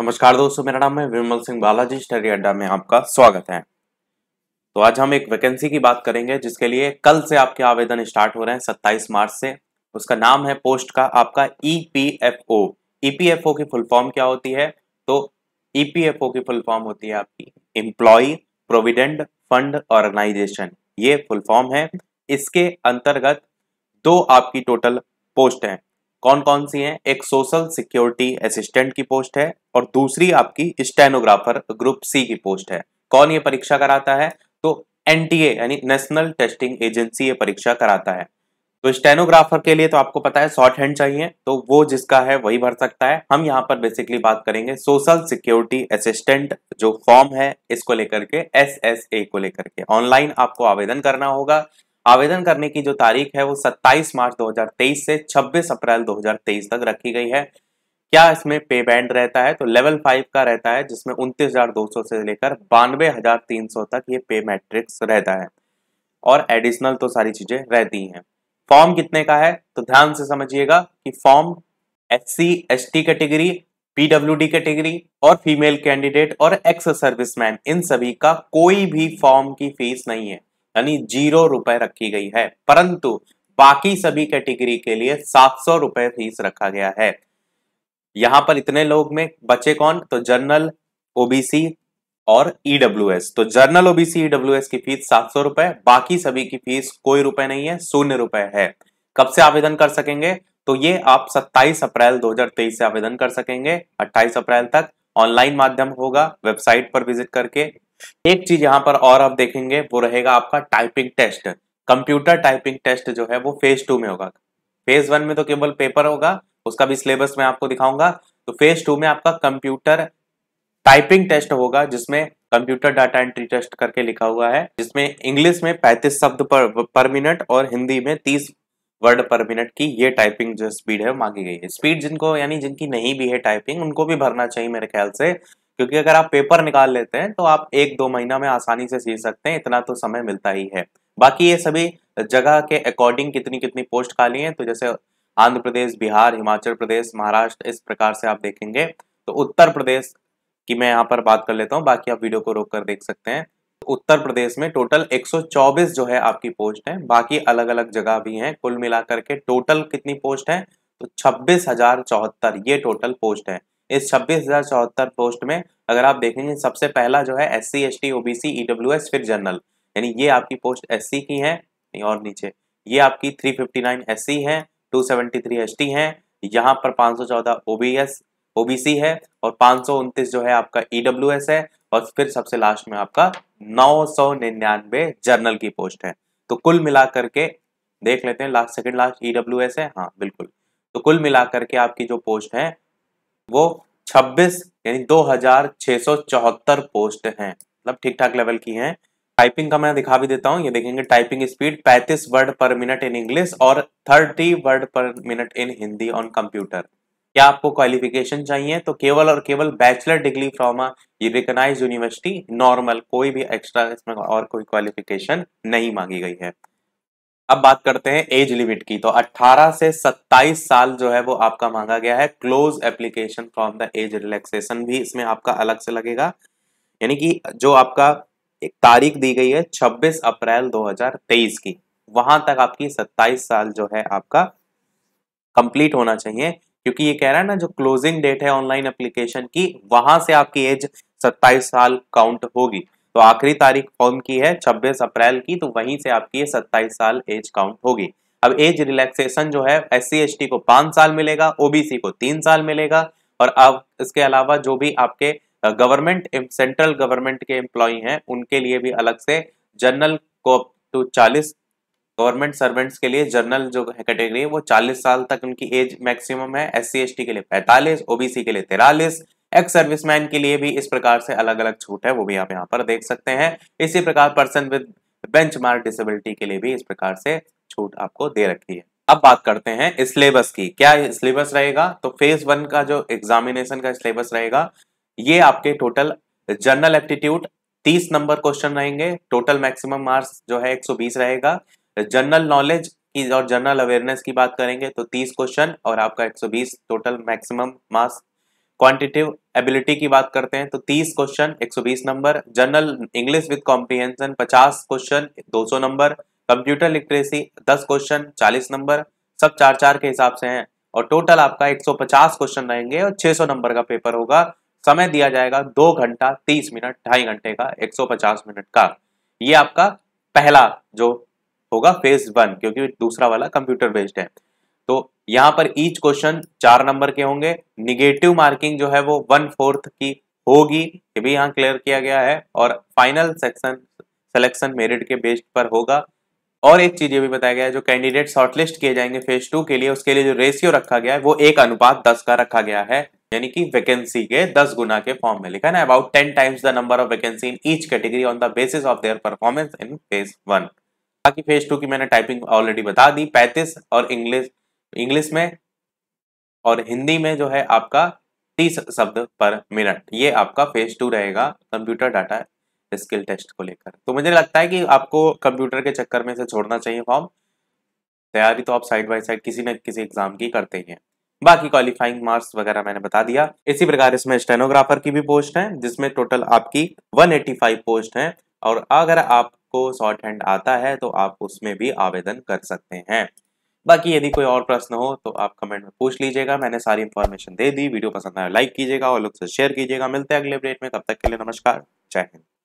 नमस्कार दोस्तों मेरा नाम है विमल सिंह बालाजी स्टडी अड्डा में आपका स्वागत है तो आज हम एक वैकेंसी की बात करेंगे जिसके लिए कल से आपके आवेदन स्टार्ट हो रहे हैं 27 मार्च से उसका नाम है पोस्ट का आपका ईपीएफओ e ईपीएफओ e की फुल फॉर्म क्या होती है तो ईपीएफओ e की फुल फॉर्म होती है आपकी एम्प्लॉय प्रोविडेंट फंड ऑर्गेनाइजेशन ये फुल फॉर्म है इसके अंतर्गत दो आपकी टोटल पोस्ट है कौन कौन सी हैं एक सोशल सिक्योरिटी असिस्टेंट की पोस्ट है और दूसरी आपकी स्टेनोग्राफर ग्रुप सी की पोस्ट है कौन ये परीक्षा कराता है तो एनटीए यानी नेशनल टेस्टिंग एजेंसी ये परीक्षा कराता है तो स्टेनोग्राफर के लिए तो आपको पता है शॉर्ट हैंड चाहिए तो वो जिसका है वही भर सकता है हम यहाँ पर बेसिकली बात करेंगे सोशल सिक्योरिटी असिस्टेंट जो फॉर्म है इसको लेकर के एस को लेकर के ऑनलाइन आपको आवेदन करना होगा आवेदन करने की जो तारीख है वो 27 मार्च 2023 से 26 अप्रैल 2023 तक रखी गई है क्या इसमें पे बैंड रहता है तो लेवल फाइव का रहता है जिसमें उनतीस हजार दो सौ से लेकर बानवे हजार तीन सौ तक ये पे मैट्रिक्स रहता है और एडिशनल तो सारी चीजें रहती हैं फॉर्म कितने का है तो ध्यान से समझिएगा कि form S C S T category PW D category और फीमेल कैंडिडेट और एक्स सर्विसमैन इन सभी का कोई भी फॉर्म की फीस नहीं है यानी जीरो रुपए रखी गई है परंतु बाकी सभी कैटेगरी के लिए सात सौ रुपए फीस रखा गया है यहां पर इतने लोग में बचे कौन तो जनरल ओबीसी और ईडब्ल्यू e तो जनरल ओबीसी ईडब्ल्यू की फीस सात सौ रुपए बाकी सभी की फीस कोई रुपए नहीं है शून्य रुपए है कब से आवेदन कर सकेंगे तो ये आप 27 अप्रैल 2023 से आवेदन कर सकेंगे 28 अप्रैल तक ऑनलाइन माध्यम होगा वेबसाइट पर विजिट करके एक चीज यहाँ पर और आप देखेंगे वो रहेगा आपका typing test computer typing test जो है वो फेज टू में होगा फेज वन में तो केवल पेपर होगा उसका भी सिलेबस मैं आपको दिखाऊंगा तो फेज टू में आपका कंप्यूटर टाइपिंग टेस्ट होगा जिसमें कंप्यूटर डाटा एंट्री टेस्ट करके लिखा हुआ है जिसमें इंग्लिश में 35 शब्द पर पर मिनट और हिंदी में 30 वर्ड पर मिनट की ये टाइपिंग जो स्पीड है मांगी गई है स्पीड जिनको यानी जिनकी नहीं भी है टाइपिंग उनको भी भरना चाहिए मेरे ख्याल से क्योंकि अगर आप पेपर निकाल लेते हैं तो आप एक दो महीना में आसानी से सीख सकते हैं इतना तो समय मिलता ही है बाकी ये सभी जगह के अकॉर्डिंग कितनी कितनी पोस्ट खाली है तो जैसे आंध्र प्रदेश बिहार हिमाचल प्रदेश महाराष्ट्र इस प्रकार से आप देखेंगे तो उत्तर प्रदेश की मैं यहाँ पर बात कर लेता हूँ बाकी आप वीडियो को रोक कर देख सकते हैं उत्तर प्रदेश में टोटल 124 जो है आपकी पोस्ट है बाकी अलग अलग जगह भी हैं कुल मिलाकर के टोटल कितनी पोस्ट है तो छब्बीस हजार चौहत्तर ये टोटल पोस्ट है इस छब्बीस हजार चौहत्तर पोस्ट में अगर आप देखेंगे सबसे पहला जो है S C S T OBC EWS एस फिर जनरल यानी ये आपकी पोस्ट एस सी की है और नीचे ये आपकी three fifty nine S C है two seventy three S T है यहाँ पर पाँच सौ चौदह O B S O B C है और पाँच सौ उनतीस जो है आपका ई डब्ल्यू एस है और फिर सबसे लास्ट में आपका नौ सौ निन्यानवे जर्नल की पोस्ट है तो कुल मिला करके देख लेते हैं last second last E W S है हाँ बिल्कुल तो कुल मिला करके आपकी जो पोस्ट है वो 26 यानी चौहत्तर पोस्ट हैं मतलब ठीक ठाक लेवल की हैं टाइपिंग का मैं दिखा भी देता हूँ ये देखेंगे typing speed 35 word per minute in English और 30 word per minute in Hindi on computer क्या आपको क्वालिफिकेशन चाहिए तो केवल और केवल बैचलर डिग्री फ्रॉम ये रिकनाइज यूनिवर्सिटी नॉर्मल कोई भी एक्स्ट्रा इसमें और कोई क्वालिफिकेशन नहीं मांगी गई है अब बात करते हैं एज लिमिट की तो 18 से 27 साल जो है वो आपका मांगा गया है close application from the age relaxation भी इसमें आपका अलग से लगेगा यानी कि जो आपका एक तारीख दी गई है 26 अप्रैल 2023 की वहां तक आपकी 27 साल जो है आपका कंप्लीट होना चाहिए क्योंकि ये कह रहा है ना जो क्लोजिंग डेट है ऑनलाइन एप्लीकेशन की वहां से आपकी एज सत्ताईस साल काउंट होगी तो आखिरी तारीख फॉर्म की है 26 अप्रैल की तो वहीं से आपकी ये 27 साल एज काउंट होगी अब एज रिलैक्सेशन जो है एस सी को पांच साल मिलेगा ओबीसी को तीन साल मिलेगा और अब इसके अलावा जो भी आपके गवर्नमेंट सेंट्रल गवर्नमेंट के एम्प्लॉय हैं उनके लिए भी अलग से जनरल को तो चालीस गवर्नमेंट सर्वेंट्स के लिए जनरल जो है कैटेगरी है वो 40 साल तक उनकी एज मैक्सिमम है एस सी के लिए 45 ओबीसी के लिए तिरालीस एक्स सर्विसमैन के लिए भी इस प्रकार से अलग अलग छूट है वो भी आप यहाँ पर देख सकते हैं इसी प्रकार पर्सन विद बेंचमार्क डिसेबिलिटी के लिए भी इस प्रकार से छूट आपको दे रखी है अब बात करते हैं सिलेबस की क्या सिलेबस रहेगा तो फेज वन का जो एग्जामिनेशन का सिलेबस रहेगा ये आपके total general aptitude 30 number question रहेंगे टोटल मैक्सिमम मार्क्स जो है 120 रहेगा जनरल नॉलेज की और जनरल अवेयरनेस की बात करेंगे तो 30 क्वेश्चन और आपका 120 total maximum marks quantitative ability की बात करते हैं तो 30 question 120 number general English with comprehension 50 question 200 number computer literacy 10 question 40 number सब चार चार के हिसाब से हैं और टोटल आपका 150 क्वेश्चन रहेंगे और 600 नंबर का पेपर होगा समय दिया जाएगा दो घंटा तीस मिनट ढाई घंटे का एक मिनट का ये आपका पहला जो होगा फेज वन क्योंकि दूसरा वाला कंप्यूटर बेस्ड है यहां पर ईच क्वेश्चन चार नंबर के होंगे निगेटिव मार्किंग जो है वो वन फोर्थ की होगी ये भी यहाँ क्लियर किया गया है और फाइनल सेक्शन सिलेक्शन मेरिट के बेस्ड पर होगा और एक चीज ये भी बताया गया है जो कैंडिडेट शॉर्टलिस्ट किए जाएंगे फेज टू के लिए उसके लिए जो रेशियो रखा गया है वो एक अनुपात दस का रखा गया है यानी कि वैकेंसी के दस गुना के फॉर्म में लिखा ना about ten times the number of vacancy in each category on the basis of their performance in phase one बाकी फेज टू की मैंने टाइपिंग ऑलरेडी बता दी पैंतीस और इंग्लिश इंग्लिश में और हिंदी में जो है आपका तीस शब्द पर मिनट ये आपका फेज टू रहेगा कंप्यूटर डाटा स्किल टेस्ट को लेकर तो मुझे लगता है कि आपको कंप्यूटर के चक्कर में से छोड़ना चाहिए फॉर्म तैयारी तो आप साइड बाय साइड किसी न किसी एग्जाम की करते ही हैं बाकी क्वालिफाइंग मार्क्स वगैरह मैंने बता दिया इसी प्रकार इसमें स्टेनोग्राफर की भी पोस्ट है जिसमें टोटल आपकी 185 पोस्ट है और अगर आपको शॉर्ट हैंड आता है तो आप उसमें भी आवेदन कर सकते हैं बाकी यदि कोई और प्रश्न हो तो आप कमेंट में पूछ लीजिएगा मैंने सारी इन्फॉर्मेशन दे दी वीडियो पसंद आया लाइक कीजिएगा और लोग से शेयर कीजिएगा मिलते हैं अगले अपडेट में तब तक के लिए नमस्कार जय हिंद